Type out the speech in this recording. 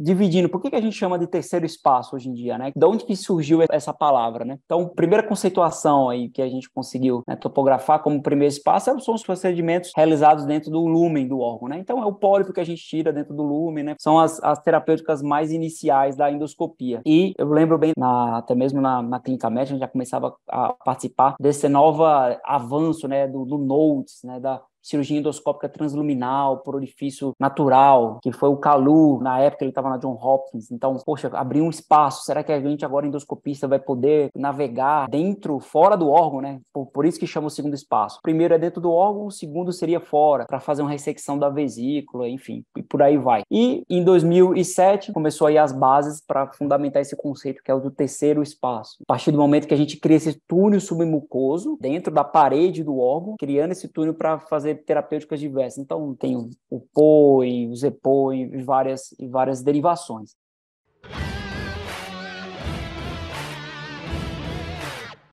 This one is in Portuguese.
dividindo, por que, que a gente chama de terceiro espaço hoje em dia, né? De onde que surgiu essa palavra, né? Então, primeira conceituação aí que a gente conseguiu né, topografar como primeiro espaço é são os procedimentos realizados dentro do lumen do órgão, né? Então, é o pólipo que a gente tira dentro do lumen, né? São as, as terapêuticas mais iniciais da endoscopia. E eu lembro bem, na, até mesmo na, na clínica médica, a gente já começava a participar desse novo avanço, né? Do, do NOTES, né? Da, cirurgia endoscópica transluminal por orifício natural, que foi o Calu, na época ele estava na John Hopkins. Então, poxa, abriu um espaço. Será que a gente agora endoscopista vai poder navegar dentro, fora do órgão, né? Por, por isso que chama o segundo espaço. O primeiro é dentro do órgão, o segundo seria fora, para fazer uma ressecção da vesícula, enfim, e por aí vai. E em 2007 começou aí as bases para fundamentar esse conceito que é o do terceiro espaço. A partir do momento que a gente cria esse túnel submucoso dentro da parede do órgão, criando esse túnel para fazer fazer terapêuticas diversas. Então, tem o POI, o ZEPOI e várias, e várias derivações.